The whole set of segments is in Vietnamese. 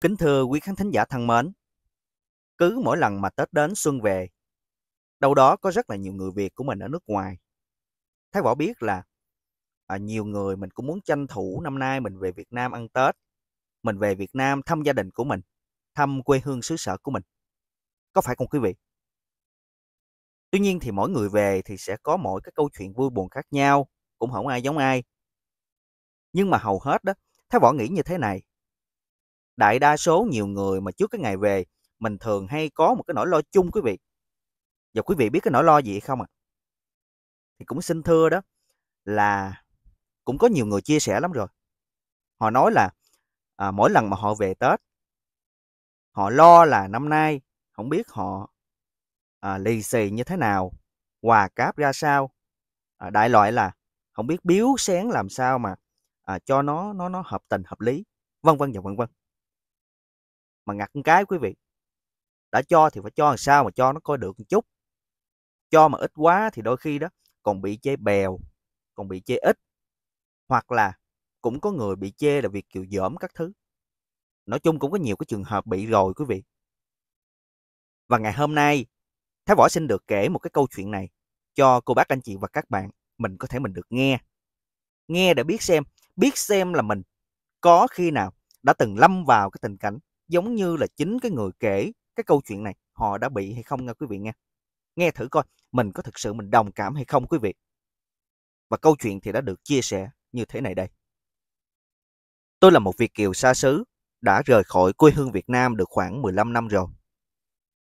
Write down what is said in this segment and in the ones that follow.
Kính thưa quý khán thính giả thân mến, cứ mỗi lần mà Tết đến xuân về, đâu đó có rất là nhiều người Việt của mình ở nước ngoài. Thái Võ biết là à, nhiều người mình cũng muốn tranh thủ năm nay mình về Việt Nam ăn Tết, mình về Việt Nam thăm gia đình của mình, thăm quê hương xứ sở của mình. Có phải không quý vị? Tuy nhiên thì mỗi người về thì sẽ có mỗi cái câu chuyện vui buồn khác nhau, cũng không ai giống ai. Nhưng mà hầu hết đó, Thái Võ nghĩ như thế này, đại đa số nhiều người mà trước cái ngày về mình thường hay có một cái nỗi lo chung quý vị và quý vị biết cái nỗi lo gì không ạ à? thì cũng xin thưa đó là cũng có nhiều người chia sẻ lắm rồi họ nói là à, mỗi lần mà họ về tết họ lo là năm nay không biết họ à, lì xì như thế nào quà cáp ra sao à, đại loại là không biết biếu sáng làm sao mà à, cho nó nó nó hợp tình hợp lý vân vân và vân vân mà ngặt cái quý vị đã cho thì phải cho làm sao mà cho nó coi được một chút cho mà ít quá thì đôi khi đó còn bị chê bèo còn bị chê ít hoặc là cũng có người bị chê là việc kiều dởm các thứ nói chung cũng có nhiều cái trường hợp bị rồi quý vị và ngày hôm nay thái võ xin được kể một cái câu chuyện này cho cô bác anh chị và các bạn mình có thể mình được nghe nghe để biết xem biết xem là mình có khi nào đã từng lâm vào cái tình cảnh giống như là chính cái người kể cái câu chuyện này họ đã bị hay không nha quý vị nghe nghe thử coi mình có thực sự mình đồng cảm hay không quý vị và câu chuyện thì đã được chia sẻ như thế này đây tôi là một việt kiều xa xứ đã rời khỏi quê hương Việt Nam được khoảng 15 năm rồi.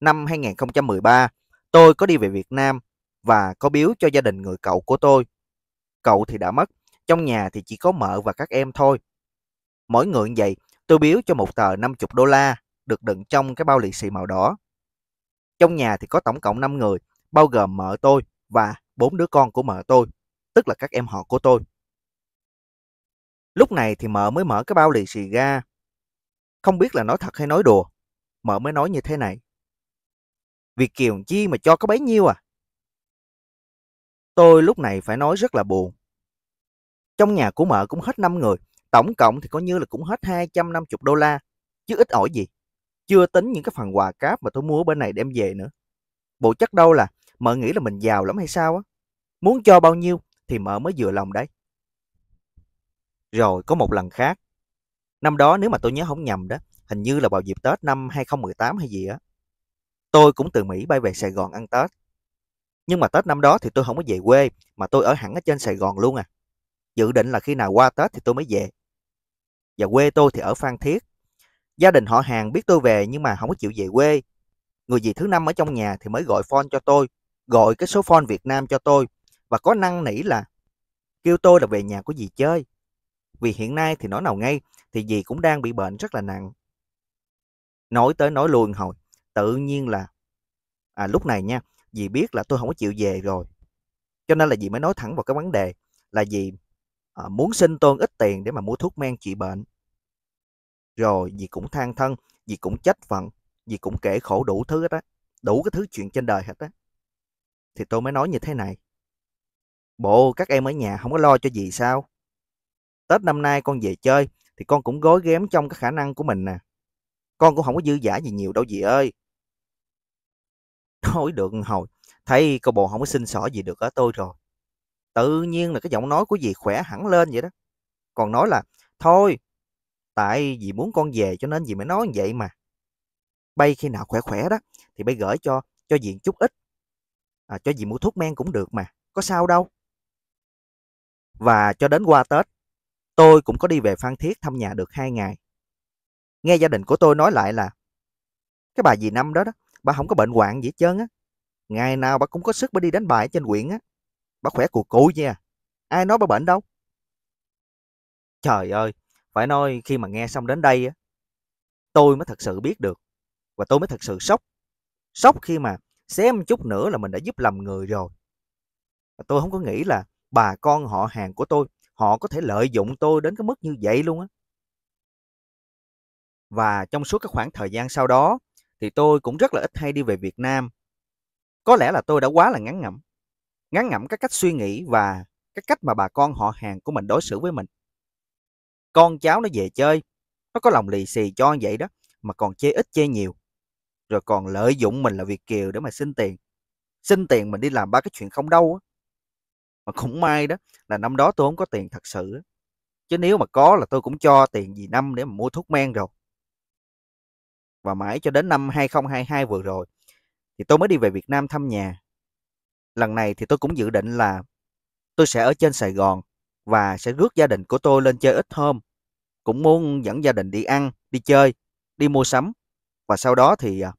Năm 2013, tôi có đi về Việt Nam và có biếu cho gia đình người cậu của tôi. Cậu thì đã mất, trong nhà thì chỉ có mợ và các em thôi. Mỗi người vậy Tôi biếu cho một tờ 50 đô la được đựng trong cái bao lì xì màu đỏ. Trong nhà thì có tổng cộng 5 người, bao gồm mợ tôi và bốn đứa con của mợ tôi, tức là các em họ của tôi. Lúc này thì mợ mới mở cái bao lì xì ra. Không biết là nói thật hay nói đùa, mợ mới nói như thế này. việc Kiều chi mà cho có bấy nhiêu à? Tôi lúc này phải nói rất là buồn. Trong nhà của mợ cũng hết 5 người, tổng cộng thì có như là cũng hết 250 đô la chứ ít ỏi gì chưa tính những cái phần quà cáp mà tôi mua bên này đem về nữa bộ chắc đâu là mợ nghĩ là mình giàu lắm hay sao á muốn cho bao nhiêu thì mợ mới vừa lòng đấy rồi có một lần khác năm đó nếu mà tôi nhớ không nhầm đó hình như là vào dịp Tết năm 2018 hay gì á tôi cũng từ Mỹ bay về Sài Gòn ăn Tết nhưng mà Tết năm đó thì tôi không có về quê mà tôi ở hẳn ở trên Sài Gòn luôn à dự định là khi nào qua Tết thì tôi mới về và quê tôi thì ở Phan Thiết. Gia đình họ hàng biết tôi về nhưng mà không có chịu về quê. Người dì thứ năm ở trong nhà thì mới gọi phone cho tôi, gọi cái số phone Việt Nam cho tôi và có năng nỉ là kêu tôi là về nhà của dì chơi. Vì hiện nay thì nói nào ngay thì dì cũng đang bị bệnh rất là nặng. Nói tới nói luôn hồi, tự nhiên là à lúc này nha, dì biết là tôi không có chịu về rồi. Cho nên là dì mới nói thẳng vào cái vấn đề là dì à, muốn sinh tôn ít tiền để mà mua thuốc men trị bệnh rồi gì cũng than thân gì cũng trách phận gì cũng kể khổ đủ thứ hết á đủ cái thứ chuyện trên đời hết á thì tôi mới nói như thế này bộ các em ở nhà không có lo cho gì sao tết năm nay con về chơi thì con cũng gói ghém trong cái khả năng của mình nè con cũng không có dư giả gì nhiều đâu dì ơi Thôi được hồi thấy cô bộ không có xin xỏ gì được ở tôi rồi tự nhiên là cái giọng nói của dì khỏe hẳn lên vậy đó còn nói là thôi tại vì muốn con về cho nên dì mới nói vậy mà bay khi nào khỏe khỏe đó thì bay gửi cho cho diện chút ít à, cho dì mua thuốc men cũng được mà có sao đâu và cho đến qua tết tôi cũng có đi về phan thiết thăm nhà được hai ngày nghe gia đình của tôi nói lại là cái bà dì năm đó đó bà không có bệnh hoạn gì hết trơn á ngày nào bà cũng có sức bà đi đánh bài trên quyện á Bác khỏe của cụ nha. Ai nói bà bệnh đâu. Trời ơi, phải nói khi mà nghe xong đến đây á, tôi mới thật sự biết được và tôi mới thật sự sốc. Sốc khi mà xém chút nữa là mình đã giúp lầm người rồi. Và tôi không có nghĩ là bà con họ hàng của tôi, họ có thể lợi dụng tôi đến cái mức như vậy luôn á. Và trong suốt cái khoảng thời gian sau đó thì tôi cũng rất là ít hay đi về Việt Nam. Có lẽ là tôi đã quá là ngắn ngẩm ngán ngẩm các cách suy nghĩ và các cách mà bà con họ hàng của mình đối xử với mình con cháu nó về chơi nó có lòng lì xì cho vậy đó mà còn chê ít chê nhiều rồi còn lợi dụng mình là việt kiều để mà xin tiền xin tiền mình đi làm ba cái chuyện không đâu á mà cũng may đó là năm đó tôi không có tiền thật sự đó. chứ nếu mà có là tôi cũng cho tiền gì năm để mà mua thuốc men rồi và mãi cho đến năm 2022 vừa rồi thì tôi mới đi về Việt Nam thăm nhà lần này thì tôi cũng dự định là tôi sẽ ở trên Sài Gòn và sẽ rước gia đình của tôi lên chơi ít hôm. Cũng muốn dẫn gia đình đi ăn, đi chơi, đi mua sắm và sau đó thì à,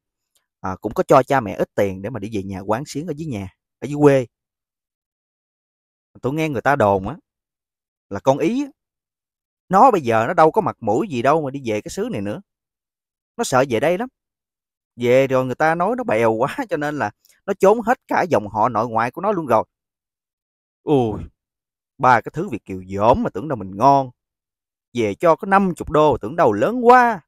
à cũng có cho cha mẹ ít tiền để mà đi về nhà quán xuyến ở dưới nhà, ở dưới quê. Tôi nghe người ta đồn á là con ý nó bây giờ nó đâu có mặt mũi gì đâu mà đi về cái xứ này nữa. Nó sợ về đây lắm về rồi người ta nói nó bèo quá cho nên là nó trốn hết cả dòng họ nội ngoại của nó luôn rồi ui ba cái thứ việt kiều dỏm mà tưởng đâu mình ngon về cho có 50 đô tưởng đầu lớn quá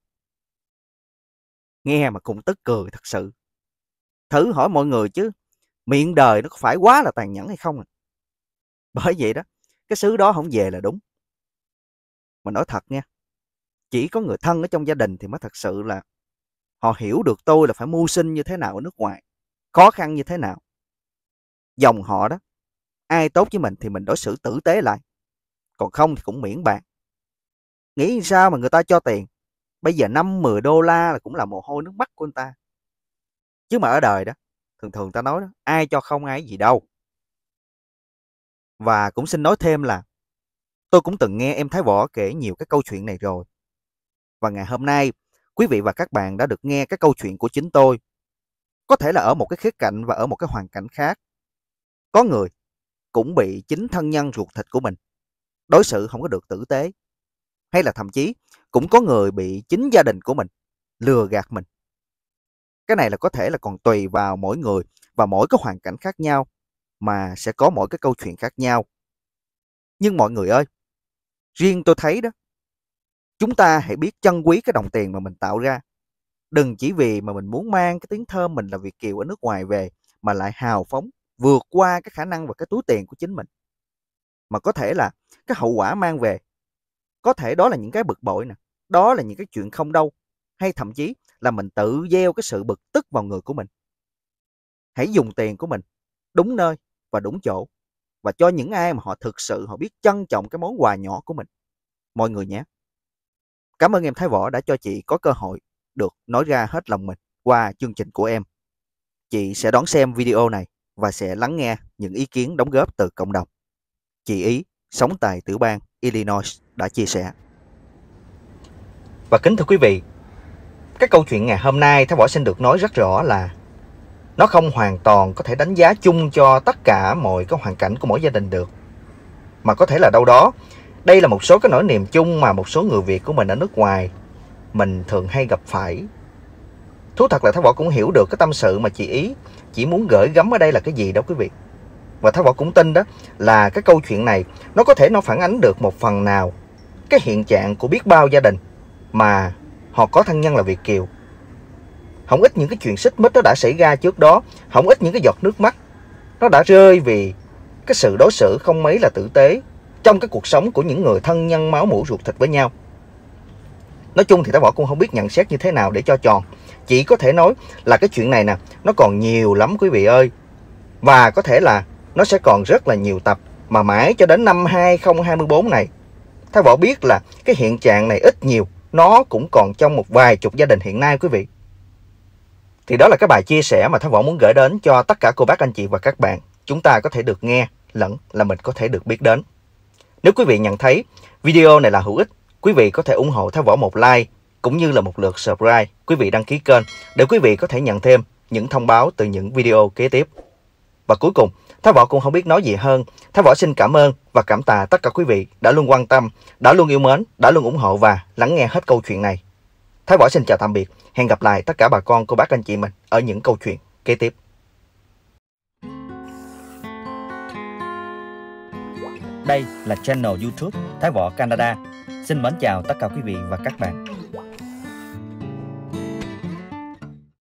nghe mà cũng tức cười thật sự thử hỏi mọi người chứ miệng đời nó có phải quá là tàn nhẫn hay không à? bởi vậy đó cái xứ đó không về là đúng mà nói thật nha chỉ có người thân ở trong gia đình thì mới thật sự là họ hiểu được tôi là phải mưu sinh như thế nào ở nước ngoài khó khăn như thế nào dòng họ đó ai tốt với mình thì mình đối xử tử tế lại còn không thì cũng miễn bạc nghĩ sao mà người ta cho tiền bây giờ năm mười đô la là cũng là mồ hôi nước mắt của người ta chứ mà ở đời đó thường thường ta nói đó, ai cho không ai gì đâu và cũng xin nói thêm là tôi cũng từng nghe em Thái Võ kể nhiều cái câu chuyện này rồi. Và ngày hôm nay quý vị và các bạn đã được nghe cái câu chuyện của chính tôi. Có thể là ở một cái khía cạnh và ở một cái hoàn cảnh khác. Có người cũng bị chính thân nhân ruột thịt của mình đối xử không có được tử tế. Hay là thậm chí cũng có người bị chính gia đình của mình lừa gạt mình. Cái này là có thể là còn tùy vào mỗi người và mỗi cái hoàn cảnh khác nhau mà sẽ có mỗi cái câu chuyện khác nhau. Nhưng mọi người ơi, riêng tôi thấy đó chúng ta hãy biết trân quý cái đồng tiền mà mình tạo ra đừng chỉ vì mà mình muốn mang cái tiếng thơm mình là việt kiều ở nước ngoài về mà lại hào phóng vượt qua cái khả năng và cái túi tiền của chính mình mà có thể là cái hậu quả mang về có thể đó là những cái bực bội nè đó là những cái chuyện không đâu hay thậm chí là mình tự gieo cái sự bực tức vào người của mình hãy dùng tiền của mình đúng nơi và đúng chỗ và cho những ai mà họ thực sự họ biết trân trọng cái món quà nhỏ của mình mọi người nhé Cảm ơn em Thái Võ đã cho chị có cơ hội được nói ra hết lòng mình qua chương trình của em. Chị sẽ đón xem video này và sẽ lắng nghe những ý kiến đóng góp từ cộng đồng. Chị Ý, sống tại tiểu bang Illinois đã chia sẻ. Và kính thưa quý vị, cái câu chuyện ngày hôm nay Thái Võ xin được nói rất rõ là nó không hoàn toàn có thể đánh giá chung cho tất cả mọi cái hoàn cảnh của mỗi gia đình được. Mà có thể là đâu đó đây là một số cái nỗi niềm chung mà một số người việt của mình ở nước ngoài mình thường hay gặp phải thú thật là thái võ cũng hiểu được cái tâm sự mà chị ý chỉ muốn gửi gắm ở đây là cái gì đó quý vị và thái võ cũng tin đó là cái câu chuyện này nó có thể nó phản ánh được một phần nào cái hiện trạng của biết bao gia đình mà họ có thân nhân là việt kiều không ít những cái chuyện xích mích nó đã xảy ra trước đó không ít những cái giọt nước mắt nó đã rơi vì cái sự đối xử không mấy là tử tế trong cái cuộc sống của những người thân nhân máu mủ ruột thịt với nhau. Nói chung thì tá Võ cũng không biết nhận xét như thế nào để cho tròn. Chỉ có thể nói là cái chuyện này nè, nó còn nhiều lắm quý vị ơi. Và có thể là nó sẽ còn rất là nhiều tập mà mãi cho đến năm 2024 này. Tá Võ biết là cái hiện trạng này ít nhiều, nó cũng còn trong một vài chục gia đình hiện nay quý vị. Thì đó là cái bài chia sẻ mà Thái Võ muốn gửi đến cho tất cả cô bác anh chị và các bạn. Chúng ta có thể được nghe lẫn là mình có thể được biết đến. Nếu quý vị nhận thấy video này là hữu ích, quý vị có thể ủng hộ Thái Võ một like cũng như là một lượt subscribe, quý vị đăng ký kênh để quý vị có thể nhận thêm những thông báo từ những video kế tiếp. Và cuối cùng, Thái Võ cũng không biết nói gì hơn. Thái Võ xin cảm ơn và cảm tạ tất cả quý vị đã luôn quan tâm, đã luôn yêu mến, đã luôn ủng hộ và lắng nghe hết câu chuyện này. Thái Võ xin chào tạm biệt. Hẹn gặp lại tất cả bà con, cô bác, anh chị mình ở những câu chuyện kế tiếp. Đây là channel YouTube Thái Võ Canada. Xin mến chào tất cả quý vị và các bạn.